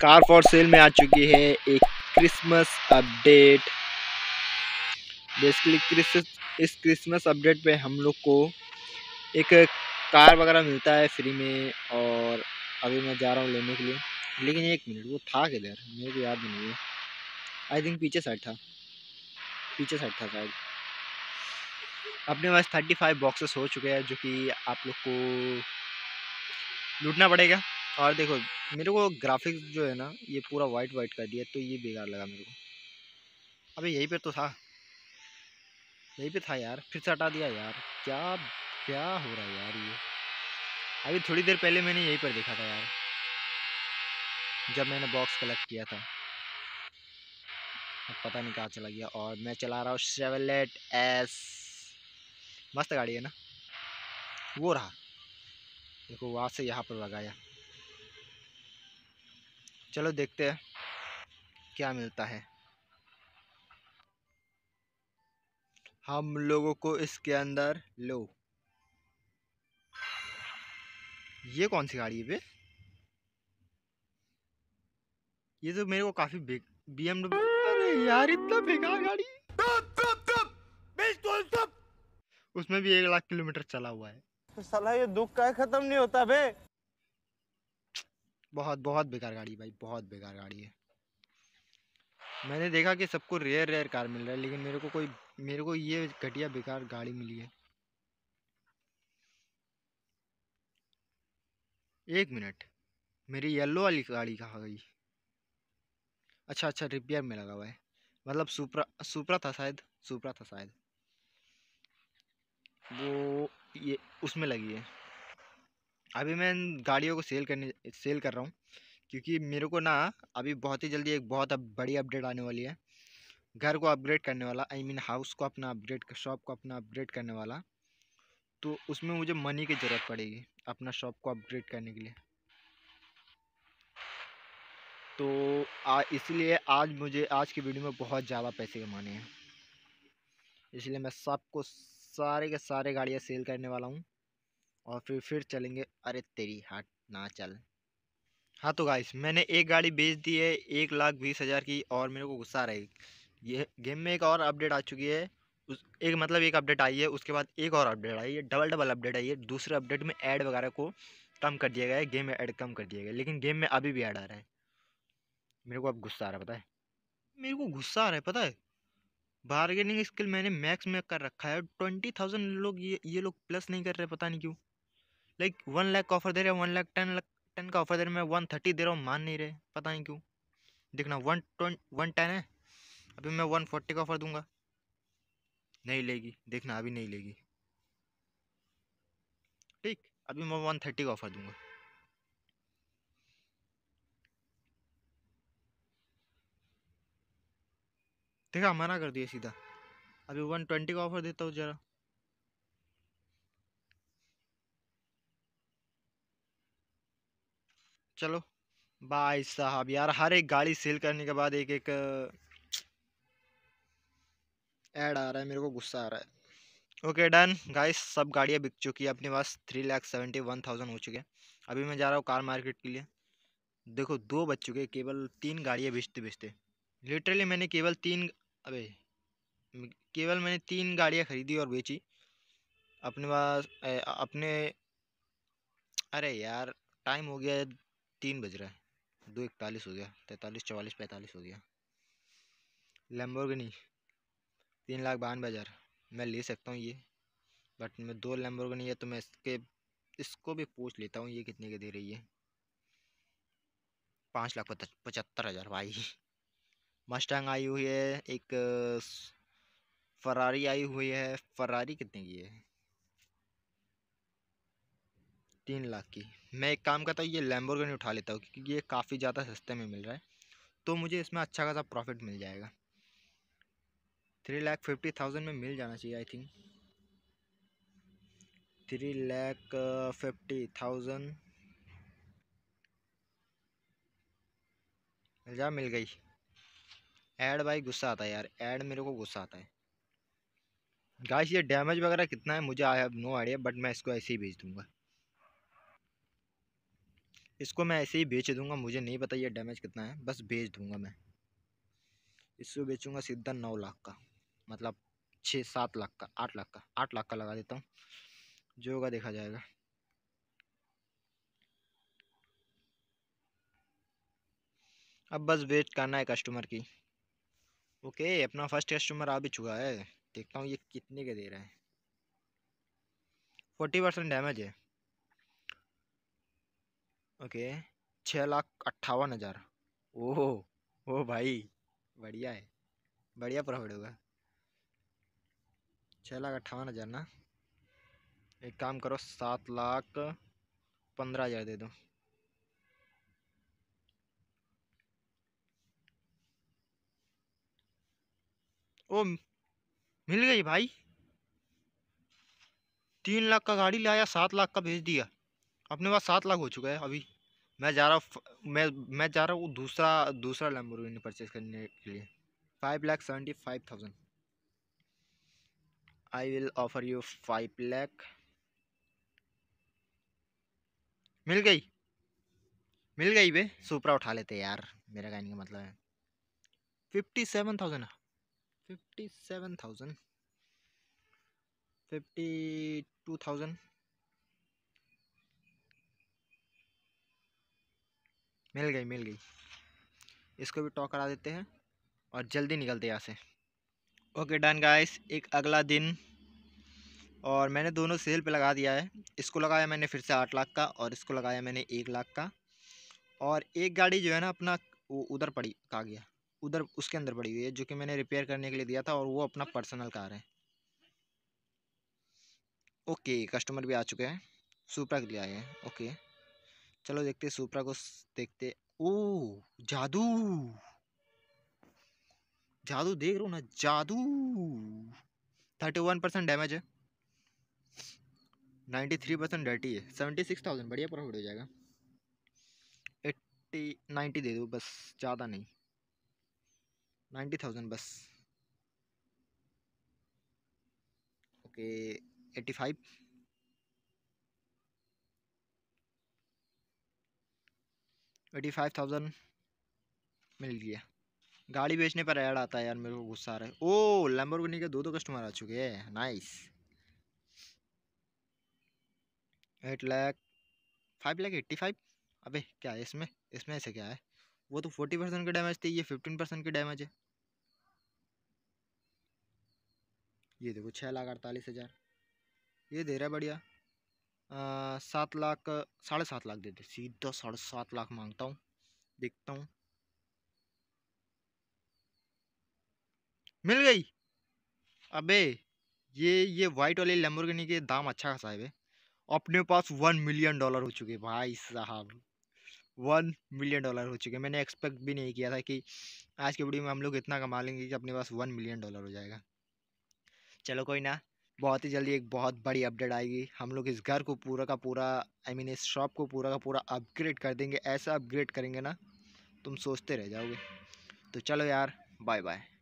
car for sale में आ चुकी है एक क्रिसमस अपडेट बेसिकली क्रिस इस क्रिसमस अपडेट पे हम लोग को एक कार वगैरह मिलता है फ्री में और अभी मैं जा रहा हूँ लेने के लिए लेकिन एक मिनट वो था किधर मेरे को याद नहीं है आई थिंक पीछे साइड था पीछे साइड था शायद अपने पास थर्टी फाइव बॉक्सेस हो चुके हैं जो कि आप लोग को लूटना पड़ेगा और देखो मेरे को ग्राफिक्स जो है ना ये पूरा वाइट वाइट कर दिया तो ये बेकार लगा मेरे को अबे यहीं पे तो था यहीं पे था यार फिर से हटा दिया यार क्या क्या हो रहा है यार ये अभी थोड़ी देर पहले मैंने यहीं पर देखा था यार जब मैंने बॉक्स कलेक्ट किया था अब पता नहीं कहाँ चला गया और मैं चला रहा हूँ शेवलेट एस मस्त गाड़ी है ना वो रहा देखो वहाँ से यहाँ पर लगाया चलो देखते हैं क्या मिलता है हम लोगों को इसके अंदर लो ये कौन सी गाड़ी है बे ये तो मेरे को काफी बी एम अरे यार इतना बेकार गाड़ी उसमें भी एक लाख किलोमीटर चला हुआ है तो साला ये दुख का खत्म नहीं होता बे बहुत बहुत बेकार गाड़ी भाई बहुत बेकार गाड़ी है मैंने देखा कि सबको रेयर रेयर कार मिल रहा है लेकिन मेरे को कोई मेरे को ये घटिया बेकार गाड़ी मिली है एक मिनट मेरी येलो वाली गाड़ी कहाँ गई अच्छा अच्छा रिपेयर में लगा हुआ है मतलब सुपरा सुपरा था शायद सुपरा था शायद वो ये उसमें लगी है अभी मैं गाड़ियों को सेल करने सेल कर रहा हूँ क्योंकि मेरे को ना अभी बहुत ही जल्दी एक बहुत अब बड़ी अपडेट आने वाली है घर को अपग्रेड करने वाला I I mean mean, house को अपना अपग्रेड शॉप को अपना अपग्रेड करने वाला तो उसमें मुझे मनी की ज़रूरत पड़ेगी अपना शॉप को अपग्रेड करने के लिए तो इसलिए आज मुझे आज की वीडियो में बहुत ज़्यादा पैसे कमाने हैं इसलिए मैं सबको सारे के सारे गाड़ियाँ सेल करने वाला हूँ और फिर फिर चलेंगे अरे तेरी हाट ना चल हाँ तो गाइस मैंने एक गाड़ी बेच दी है एक लाख बीस हज़ार की और मेरे को गुस्सा आ रहा है ये गेम में एक और अपडेट आ चुकी है उस एक मतलब एक अपडेट आई है उसके बाद एक और अपडेट आई है डबल डबल अपडेट आई है दूसरे अपडेट में ऐड वगैरह को कम कर दिया गया है गेम में ऐड कम कर दिया गया लेकिन गेम में अभी भी ऐड आ रहा है मेरे को अब गुस्सा आ रहा है पता है मेरे को गुस्सा आ रहा है पता है बार्गेनिंग स्किल मैंने मैक्स में कर रखा है ट्वेंटी थाउजेंड लोग ये ये लोग प्लस नहीं कर रहे पता नहीं क्यों लाइक वन लाख का ऑफर दे रहे हैं one lakh ten lakh ten का ऑफर दे रहे मैं वन थर्टी दे रहा हूँ मान नहीं रहे पता नहीं क्यों देखना वन ट्वेंट वन टेन है अभी मैं वन फोर्टी का ऑफर दूंगा नहीं लेगी देखना अभी नहीं लेगी ठीक अभी मैं वन थर्टी का ऑफर दूंगा देखा मना कर दिया सीधा अभी वन ट्वेंटी का ऑफर देता हूँ ज़रा चलो भाई साहब यार हर एक गाड़ी सेल करने के बाद एक एक ऐड आ रहा है मेरे को गुस्सा आ रहा है ओके डन गाइस सब गाड़ियाँ बिक चुकी है अपने पास three lakh seventy one thousand हो चुके हैं अभी मैं जा रहा हूँ कार मार्केट के लिए देखो दो बज चुके केवल तीन गाड़ियाँ बेचते बेचते लिटरली मैंने केवल तीन अबे केवल मैंने तीन गाड़ियाँ खरीदी और बेची अपने पास अपने अरे यार टाइम हो गया तीन बज रहा है दो इकतालीस हो गया तैंतालीस चवालीस पैंतालीस हो गया लैम्बोर्गनी तीन लाख बानवे हज़ार मैं ले सकता हूँ ये बट मैं दो लैम्बोर्गनी है तो मैं इसके इसको भी पूछ लेता हूँ ये कितने के दे रही है पाँच लाख पचहत्तर हज़ार भाई मस्टैंग आई हुई है एक फरारी आई हुई है फरारी कितने की है तीन लाख की मैं एक काम करता हूँ ये लैम्बोर्गनी उठा लेता हूँ क्योंकि ये काफ़ी ज़्यादा सस्ते में मिल रहा है तो मुझे इसमें अच्छा खासा प्रॉफिट मिल जाएगा थ्री लाख फिफ्टी थाउजेंड में मिल जाना चाहिए I think three lakh fifty thousand जा मिल गई ऐड भाई गुस्सा आता है यार ऐड मेरे को गुस्सा आता है गाइस ये डैमेज वगैरह कितना है मुझे I have no idea but मैं इसको ऐसे ही भेज दूंगा इसको मैं ऐसे ही बेच दूंगा मुझे नहीं पता ये डैमेज कितना है बस बेच दूंगा मैं इसको बेचूंगा सीधा नौ लाख का मतलब छः सात लाख का आठ लाख का आठ लाख का लगा देता हूँ जो होगा देखा जाएगा अब बस वेट करना है कस्टमर की ओके अपना फर्स्ट कस्टमर आ भी चुका है देखता हूँ ये कितने के दे रहा है फोर्टी परसेंट डैमेज है ओके छः लाख अट्ठावन हज़ार ओह ओ भाई बढ़िया है बढ़िया प्रॉफिट होगा छः लाख अट्ठावन हज़ार ना एक काम करो सात लाख पंद्रह हज़ार दे दो ओ मिल गई भाई तीन लाख का गाड़ी लाया सात लाख का भेज दिया अपने पास सात लाख हो चुका है अभी मैं जा रहा हूँ मैं मैं जा रहा हूँ दूसरा दूसरा लैम्बर परचेज़ करने के लिए five lakh seventy five thousand I will offer you five lakh मिल गई मिल गई बे सुपरा उठा लेते यार मेरा कहने का मतलब है fifty seven thousand fifty seven thousand fifty two thousand मिल गई मिल गई इसको भी टॉक करा देते हैं और जल्दी निकलते यहाँ से ओके डन गाइस एक अगला दिन और मैंने दोनों सेल पे लगा दिया है इसको लगाया मैंने फिर से आठ लाख का और इसको लगाया मैंने एक लाख का और एक गाड़ी जो है ना अपना वो उधर पड़ी का गया उधर उसके अंदर पड़ी हुई है जो कि मैंने रिपेयर करने के लिए दिया था और वो अपना पर्सनल कार है ओके कस्टमर भी आ चुके हैं सुपर के लिए आए हैं ओके चलो देखते सुप्रा को देखते ओ जादू जादू देख रो ना जादू थर्टी वन परसेंट डैमेज है नाइन्टी थ्री परसेंट डर्टी है सेवेंटी सिक्स थाउजेंड बढ़िया प्रॉफिट हो जाएगा एट्टी नाइन्टी दे दो बस ज़्यादा नहीं नाइन्टी थाउजेंड बस okay eighty five eighty five thousand मिल गया गाड़ी बेचने पर ऐड आता है यार मेरे को गुस्सा आ रहा है ओ लैम्बोर्गिनी के दो दो कस्टमर आ चुके हैं nice eight lakh five lakh eighty five अबे क्या है इसमें इसमें ऐसे क्या है वो तो फोर्टी परसेंट का डैमेज थी ये फिफ्टीन परसेंट की डैमेज है ये देखो छः लाख अड़तालीस हज़ार ये दे रहा है बढ़िया सात लाख साढ़े सात लाख दे दे सीधा साढ़े सात लाख मांगता हूँ देखता हूँ मिल गई अबे ये ये वाइट वाली लेम्बोर्गिनी के दाम अच्छा खासा है अपने पास वन मिलियन डॉलर हो चुके भाई साहब वन मिलियन डॉलर हो चुके मैंने एक्सपेक्ट भी नहीं किया था कि आज के वीडियो में हम लोग इतना कमा लेंगे कि अपने पास वन मिलियन डॉलर हो जाएगा चलो कोई ना बहुत ही जल्दी एक बहुत बड़ी अपडेट आएगी हम लोग इस घर को पूरा का पूरा आई I मीन mean इस शॉप को पूरा का पूरा अपग्रेड कर देंगे ऐसा अपग्रेड करेंगे ना तुम सोचते रह जाओगे तो चलो यार बाय बाय